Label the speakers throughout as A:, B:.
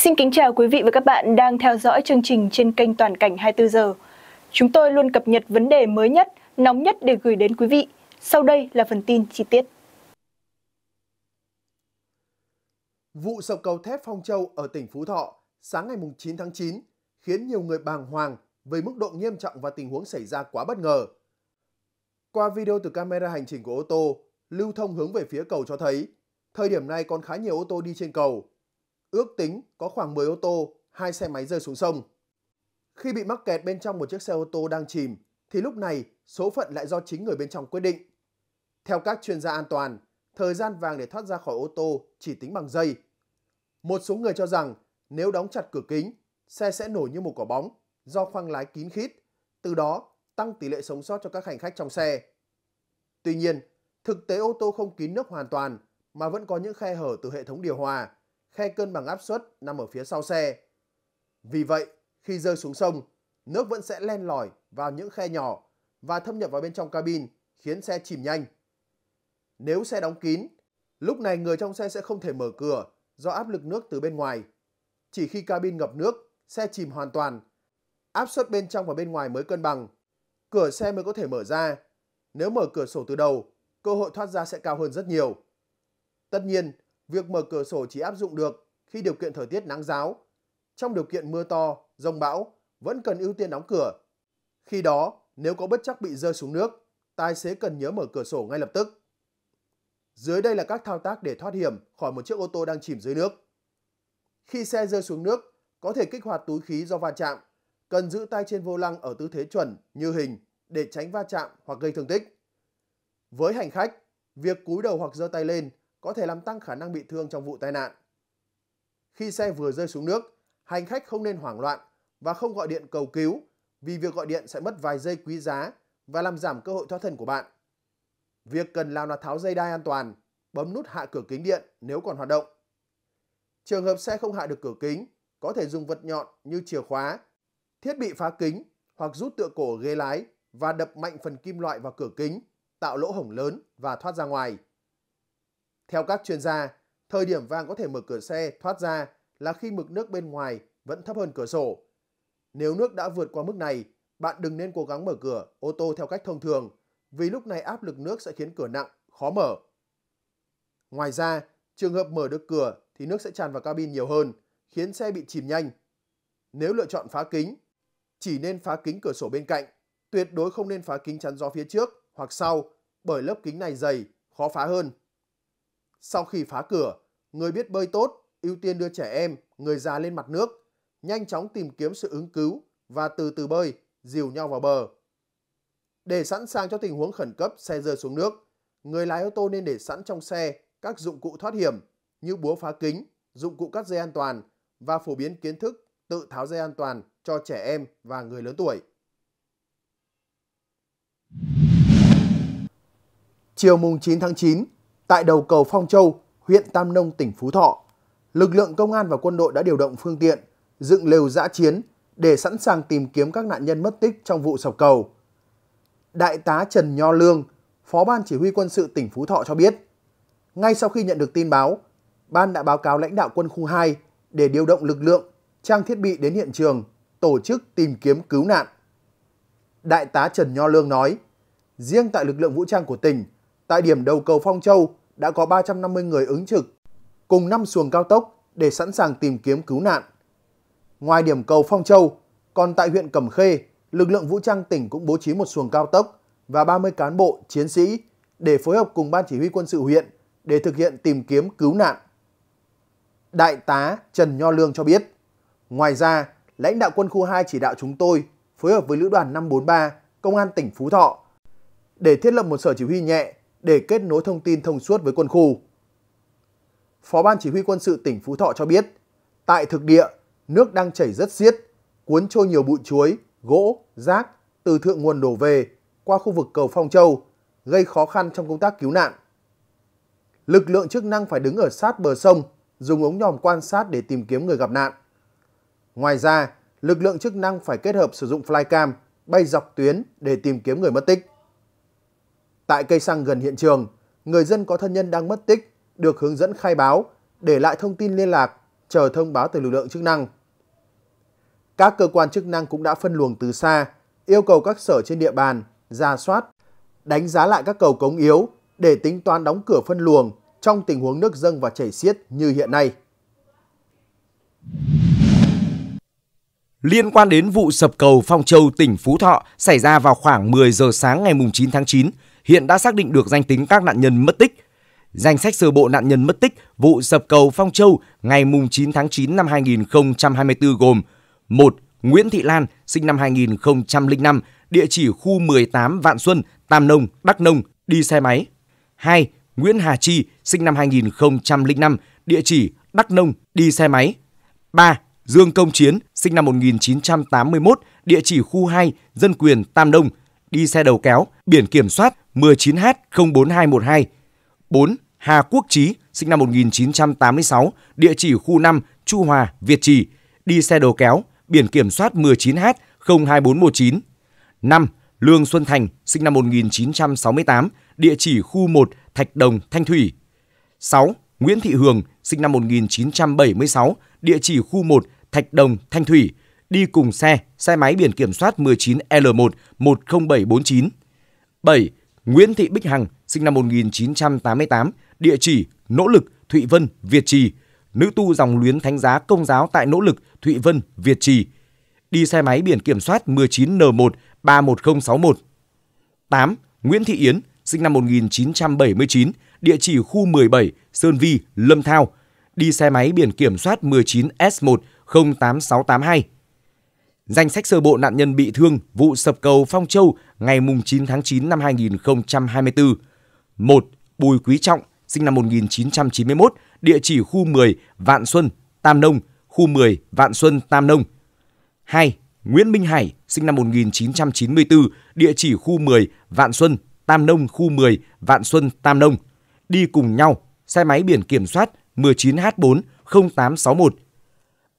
A: Xin kính chào quý vị và các bạn đang theo dõi chương trình trên kênh Toàn cảnh 24 giờ. Chúng tôi luôn cập nhật vấn đề mới nhất, nóng nhất để gửi đến quý vị. Sau đây là phần tin chi tiết. Vụ sập
B: cầu thép Phong Châu ở tỉnh Phú Thọ sáng ngày 9 tháng 9 khiến nhiều người bàng hoàng về mức độ nghiêm trọng và tình huống xảy ra quá bất ngờ. Qua video từ camera hành trình của ô tô, lưu thông hướng về phía cầu cho thấy, thời điểm này còn khá nhiều ô tô đi trên cầu, Ước tính có khoảng 10 ô tô, hai xe máy rơi xuống sông. Khi bị mắc kẹt bên trong một chiếc xe ô tô đang chìm, thì lúc này số phận lại do chính người bên trong quyết định. Theo các chuyên gia an toàn, thời gian vàng để thoát ra khỏi ô tô chỉ tính bằng giây. Một số người cho rằng nếu đóng chặt cửa kính, xe sẽ nổi như một quả bóng do khoang lái kín khít, từ đó tăng tỷ lệ sống sót cho các hành khách trong xe. Tuy nhiên, thực tế ô tô không kín nước hoàn toàn mà vẫn có những khe hở từ hệ thống điều hòa khe cân bằng áp suất nằm ở phía sau xe. Vì vậy, khi rơi xuống sông, nước vẫn sẽ len lỏi vào những khe nhỏ và thâm nhập vào bên trong cabin, khiến xe chìm nhanh. Nếu xe đóng kín, lúc này người trong xe sẽ không thể mở cửa do áp lực nước từ bên ngoài. Chỉ khi cabin ngập nước, xe chìm hoàn toàn, áp suất bên trong và bên ngoài mới cân bằng, cửa xe mới có thể mở ra. Nếu mở cửa sổ từ đầu, cơ hội thoát ra sẽ cao hơn rất nhiều. Tất nhiên, việc mở cửa sổ chỉ áp dụng được khi điều kiện thời tiết nắng giáo. Trong điều kiện mưa to, rông bão, vẫn cần ưu tiên đóng cửa. Khi đó, nếu có bất chắc bị rơi xuống nước, tài xế cần nhớ mở cửa sổ ngay lập tức. Dưới đây là các thao tác để thoát hiểm khỏi một chiếc ô tô đang chìm dưới nước. Khi xe rơi xuống nước, có thể kích hoạt túi khí do va chạm. Cần giữ tay trên vô lăng ở tư thế chuẩn, như hình để tránh va chạm hoặc gây thương tích. Với hành khách, việc cúi đầu hoặc giơ tay lên có thể làm tăng khả năng bị thương trong vụ tai nạn. Khi xe vừa rơi xuống nước, hành khách không nên hoảng loạn và không gọi điện cầu cứu vì việc gọi điện sẽ mất vài giây quý giá và làm giảm cơ hội thoát thân của bạn. Việc cần làm là tháo dây đai an toàn, bấm nút hạ cửa kính điện nếu còn hoạt động. Trường hợp xe không hạ được cửa kính, có thể dùng vật nhọn như chìa khóa, thiết bị phá kính hoặc rút tựa cổ ghế lái và đập mạnh phần kim loại vào cửa kính, tạo lỗ hổng lớn và thoát ra ngoài. Theo các chuyên gia, thời điểm vàng có thể mở cửa xe thoát ra là khi mực nước bên ngoài vẫn thấp hơn cửa sổ. Nếu nước đã vượt qua mức này, bạn đừng nên cố gắng mở cửa ô tô theo cách thông thường vì lúc này áp lực nước sẽ khiến cửa nặng, khó mở. Ngoài ra, trường hợp mở được cửa thì nước sẽ tràn vào cabin nhiều hơn, khiến xe bị chìm nhanh. Nếu lựa chọn phá kính, chỉ nên phá kính cửa sổ bên cạnh, tuyệt đối không nên phá kính chắn gió phía trước hoặc sau bởi lớp kính này dày, khó phá hơn. Sau khi phá cửa, người biết bơi tốt ưu tiên đưa trẻ em, người già lên mặt nước, nhanh chóng tìm kiếm sự ứng cứu và từ từ bơi, dìu nhau vào bờ. Để sẵn sàng cho tình huống khẩn cấp xe rơi xuống nước, người lái ô tô nên để sẵn trong xe các dụng cụ thoát hiểm như búa phá kính, dụng cụ cắt dây an toàn và phổ biến kiến thức tự tháo dây an toàn cho trẻ em và người lớn tuổi. Chiều mùng 9 tháng 9, Tại đầu cầu Phong Châu, huyện Tam Nông, tỉnh Phú Thọ, lực lượng công an và quân đội đã điều động phương tiện, dựng lều giã chiến để sẵn sàng tìm kiếm các nạn nhân mất tích trong vụ sập cầu. Đại tá Trần Nho Lương, Phó Ban Chỉ huy Quân sự tỉnh Phú Thọ cho biết, ngay sau khi nhận được tin báo, Ban đã báo cáo lãnh đạo quân khu 2 để điều động lực lượng, trang thiết bị đến hiện trường, tổ chức tìm kiếm cứu nạn. Đại tá Trần Nho Lương nói, riêng tại lực lượng vũ trang của tỉnh, tại điểm đầu cầu Phong Châu đã có 350 người ứng trực cùng 5 xuồng cao tốc để sẵn sàng tìm kiếm cứu nạn. Ngoài điểm cầu Phong Châu, còn tại huyện Cẩm Khê, lực lượng vũ trang tỉnh cũng bố trí một xuồng cao tốc và 30 cán bộ, chiến sĩ để phối hợp cùng Ban Chỉ huy quân sự huyện để thực hiện tìm kiếm cứu nạn. Đại tá Trần Nho Lương cho biết, ngoài ra, lãnh đạo quân khu 2 chỉ đạo chúng tôi phối hợp với Lữ đoàn 543, Công an tỉnh Phú Thọ để thiết lập một sở chỉ huy nhẹ để kết nối thông tin thông suốt với quân khu. Phó Ban Chỉ huy quân sự tỉnh Phú Thọ cho biết, tại thực địa, nước đang chảy rất xiết, cuốn trôi nhiều bụi chuối, gỗ, rác từ thượng nguồn đổ về qua khu vực cầu Phong Châu, gây khó khăn trong công tác cứu nạn. Lực lượng chức năng phải đứng ở sát bờ sông, dùng ống nhòm quan sát để tìm kiếm người gặp nạn. Ngoài ra, lực lượng chức năng phải kết hợp sử dụng flycam bay dọc tuyến để tìm kiếm người mất tích. Tại cây xăng gần hiện trường, người dân có thân nhân đang mất tích được hướng dẫn khai báo, để lại thông tin liên lạc, chờ thông báo từ lực lượng chức năng. Các cơ quan chức năng cũng đã phân luồng từ xa, yêu cầu các sở trên địa bàn ra soát, đánh giá lại các cầu cống yếu để tính toán đóng cửa phân luồng trong tình huống nước dâng và chảy xiết như hiện nay.
A: Liên quan đến vụ sập cầu Phong Châu, tỉnh Phú Thọ xảy ra vào khoảng 10 giờ sáng ngày 9 tháng 9, hiện đã xác định được danh tính các nạn nhân mất tích. Danh sách sơ bộ nạn nhân mất tích vụ sập cầu Phong Châu ngày 9 tháng 9 năm 2024 gồm 1. Nguyễn Thị Lan, sinh năm 2005, địa chỉ khu 18 Vạn Xuân, Tam Nông, Đắk Nông, đi xe máy. 2. Nguyễn Hà Chi, sinh năm 2005, địa chỉ Đắk Nông, đi xe máy. 3. Dương Công Chiến, sinh năm 1981, địa chỉ khu 2, dân quyền Tam Đông, đi xe đầu kéo, biển kiểm soát 19H04212. 4. Hà Quốc Trí, sinh năm 1986, địa chỉ khu 5, Chu Hòa, Việt Trì, đi xe đầu kéo, biển kiểm soát 19H02419. 5. Lương Xuân Thành, sinh năm 1968, địa chỉ khu 1, Thạch Đồng, Thanh Thủy. 6. Nguyễn Thị Hường, sinh năm 1976, địa chỉ khu 1, Thạch Đồng, Thanh Thủy, đi cùng xe, xe máy biển kiểm soát 19L1 10749. 7. Nguyễn Thị Bích Hằng, sinh năm 1988, địa chỉ Nỗ Lực, Thụy Vân, Việt Trì, nữ tu dòng luyến thánh giá công giáo tại Nỗ Lực, Thụy Vân, Việt Trì, đi xe máy biển kiểm soát 19N1 31061. 8. Nguyễn Thị Yến, sinh năm 1979, địa chỉ khu 17, Sơn Vi, Lâm Thao, đi xe máy biển kiểm soát 19S1 08682. Danh sách sơ bộ nạn nhân bị thương vụ sập cầu Phong Châu ngày 9 tháng 9 năm 2024. 1. Bùi Quý Trọng, sinh năm 1991, địa chỉ khu 10 Vạn Xuân, Tam Nông, khu 10 Vạn Xuân, Tam Nông. 2. Nguyễn Minh Hải, sinh năm 1994, địa chỉ khu 10 Vạn Xuân, Tam Nông, khu 10 Vạn Xuân, Tam Nông. Đi cùng nhau, xe máy biển kiểm soát 19 h 40861 0861.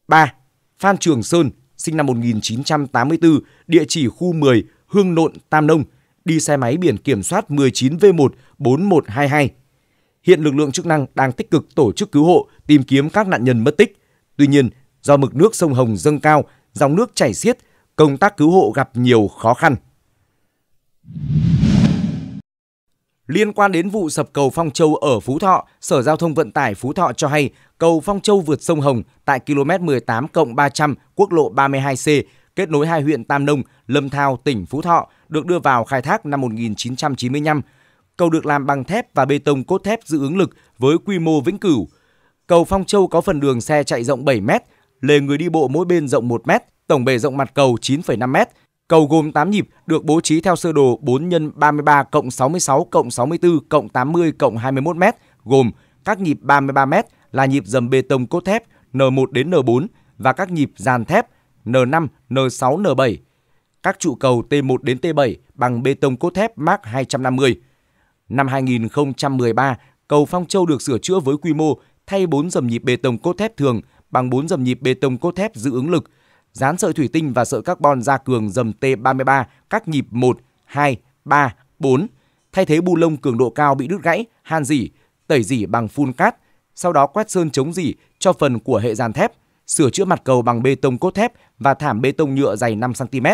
A: 3. Phan Trường Sơn, sinh năm 1984, địa chỉ khu 10, Hương Nộn, Tam Nông, đi xe máy biển kiểm soát 19V14122. Hiện lực lượng chức năng đang tích cực tổ chức cứu hộ, tìm kiếm các nạn nhân mất tích. Tuy nhiên, do mực nước sông Hồng dâng cao, dòng nước chảy xiết, công tác cứu hộ gặp nhiều khó khăn. Liên quan đến vụ sập cầu Phong Châu ở Phú Thọ, Sở Giao thông Vận tải Phú Thọ cho hay cầu Phong Châu vượt sông Hồng tại km 18 300 quốc lộ 32C kết nối hai huyện Tam Nông, Lâm Thao, tỉnh Phú Thọ được đưa vào khai thác năm 1995. Cầu được làm bằng thép và bê tông cốt thép giữ ứng lực với quy mô vĩnh cửu. Cầu Phong Châu có phần đường xe chạy rộng 7 m, lề người đi bộ mỗi bên rộng 1 m, tổng bề rộng mặt cầu 9,5 m, Cầu gồm 8 nhịp được bố trí theo sơ đồ 4 x 33 cộng 66 cộng 64 cộng 80 cộng 21 m gồm các nhịp 33 m là nhịp dầm bê tông cốt thép N1 đến N4 và các nhịp dàn thép N5, N6, N7. Các trụ cầu T1 đến T7 bằng bê tông cốt thép Mark 250. Năm 2013, cầu Phong Châu được sửa chữa với quy mô thay 4 dầm nhịp bê tông cốt thép thường bằng 4 dầm nhịp bê tông cốt thép giữ ứng lực – dán sợi thủy tinh và sợi carbon gia cường dầm T33 các nhịp 1, 2, 3, 4, thay thế bu lông cường độ cao bị đứt gãy, han dỉ, tẩy dỉ bằng phun cát, sau đó quét sơn chống dỉ cho phần của hệ dàn thép, sửa chữa mặt cầu bằng bê tông cốt thép và thảm bê tông nhựa dày 5 cm.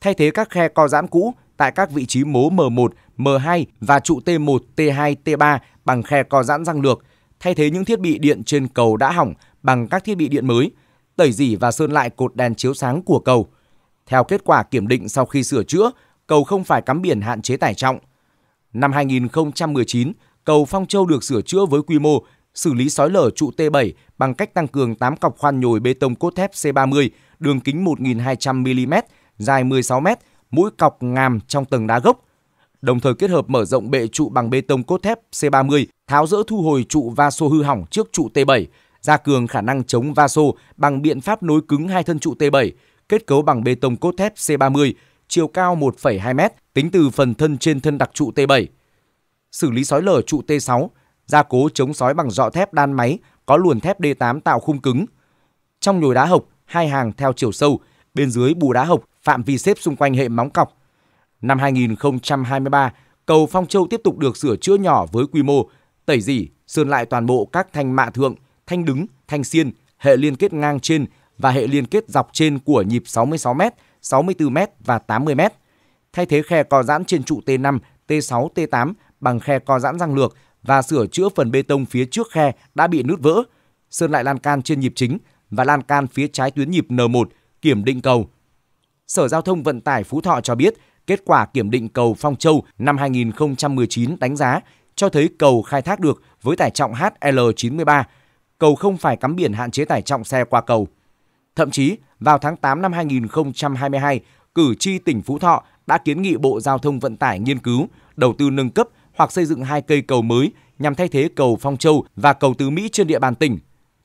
A: Thay thế các khe co giãn cũ tại các vị trí mố M1, M2 và trụ T1, T2, T3 bằng khe co giãn răng lược, thay thế những thiết bị điện trên cầu đã hỏng bằng các thiết bị điện mới – tẩy dỉ và sơn lại cột đèn chiếu sáng của cầu. Theo kết quả kiểm định sau khi sửa chữa, cầu không phải cắm biển hạn chế tải trọng. Năm 2019, cầu Phong Châu được sửa chữa với quy mô xử lý sói lở trụ T7 bằng cách tăng cường 8 cọc khoan nhồi bê tông cốt thép C30, đường kính 1.200mm, dài 16m, mũi cọc ngàm trong tầng đá gốc. Đồng thời kết hợp mở rộng bệ trụ bằng bê tông cốt thép C30, tháo rỡ thu hồi trụ va xô hư hỏng trước trụ T7, gia cường khả năng chống va sô bằng biện pháp nối cứng hai thân trụ T7, kết cấu bằng bê tông cốt thép C30, chiều cao 1,2 m tính từ phần thân trên thân đặc trụ T7. Xử lý sói lở trụ T6, gia cố chống sói bằng dọ thép đan máy có luồn thép D8 tạo khung cứng. Trong nhồi đá hộc, hai hàng theo chiều sâu, bên dưới bù đá hộc, phạm vi xếp xung quanh hệ móng cọc. Năm 2023, cầu Phong Châu tiếp tục được sửa chữa nhỏ với quy mô, tẩy dỉ, sơn lại toàn bộ các thanh mạ thượng – thanh đứng, thanh xiên, hệ liên kết ngang trên và hệ liên kết dọc trên của nhịp 66m, 64m và 80m. Thay thế khe co giãn trên trụ T5, T6, T8 bằng khe co giãn răng lược và sửa chữa phần bê tông phía trước khe đã bị nứt vỡ, sơn lại lan can trên nhịp chính và lan can phía trái tuyến nhịp N1 kiểm định cầu. Sở Giao thông Vận tải Phú Thọ cho biết, kết quả kiểm định cầu Phong Châu năm 2019 đánh giá cho thấy cầu khai thác được với tải trọng HL93 cầu không phải cắm biển hạn chế tải trọng xe qua cầu. Thậm chí, vào tháng 8 năm 2022, cử tri tỉnh Phú Thọ đã kiến nghị Bộ Giao thông Vận tải nghiên cứu, đầu tư nâng cấp hoặc xây dựng hai cây cầu mới nhằm thay thế cầu Phong Châu và cầu Tứ Mỹ trên địa bàn tỉnh.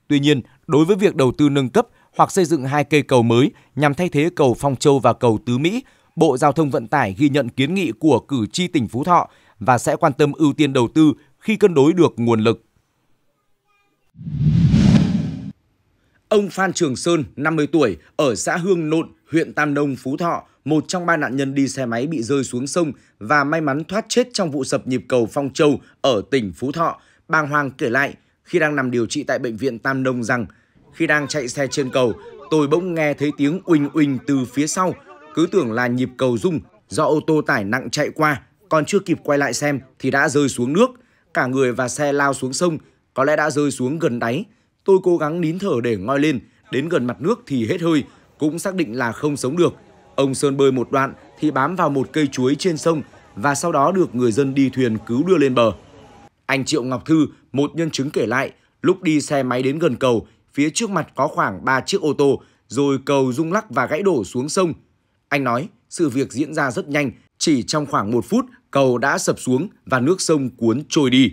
A: Tuy nhiên, đối với việc đầu tư nâng cấp hoặc xây dựng hai cây cầu mới nhằm thay thế cầu Phong Châu và cầu Tứ Mỹ, Bộ Giao thông Vận tải ghi nhận kiến nghị của cử tri tỉnh Phú Thọ và sẽ quan tâm ưu tiên đầu tư khi cân đối được nguồn lực. Ông Phan Trường Sơn, 50 tuổi, ở xã Hương Nộn, huyện Tam Nông, Phú Thọ, một trong ba nạn nhân đi xe máy bị rơi xuống sông và may mắn thoát chết trong vụ sập nhịp cầu Phong Châu ở tỉnh Phú Thọ, bàng hoàng kể lại khi đang nằm điều trị tại bệnh viện Tam Nông rằng khi đang chạy xe trên cầu, tôi bỗng nghe thấy tiếng uỳnh uỳnh từ phía sau, cứ tưởng là nhịp cầu rung do ô tô tải nặng chạy qua, còn chưa kịp quay lại xem thì đã rơi xuống nước, cả người và xe lao xuống sông, có lẽ đã rơi xuống gần đáy. Tôi cố gắng nín thở để ngoi lên, đến gần mặt nước thì hết hơi, cũng xác định là không sống được. Ông Sơn bơi một đoạn thì bám vào một cây chuối trên sông và sau đó được người dân đi thuyền cứu đưa lên bờ. Anh Triệu Ngọc Thư, một nhân chứng kể lại, lúc đi xe máy đến gần cầu, phía trước mặt có khoảng 3 chiếc ô tô, rồi cầu rung lắc và gãy đổ xuống sông. Anh nói, sự việc diễn ra rất nhanh, chỉ trong khoảng một phút, cầu đã sập xuống và nước sông cuốn trôi đi.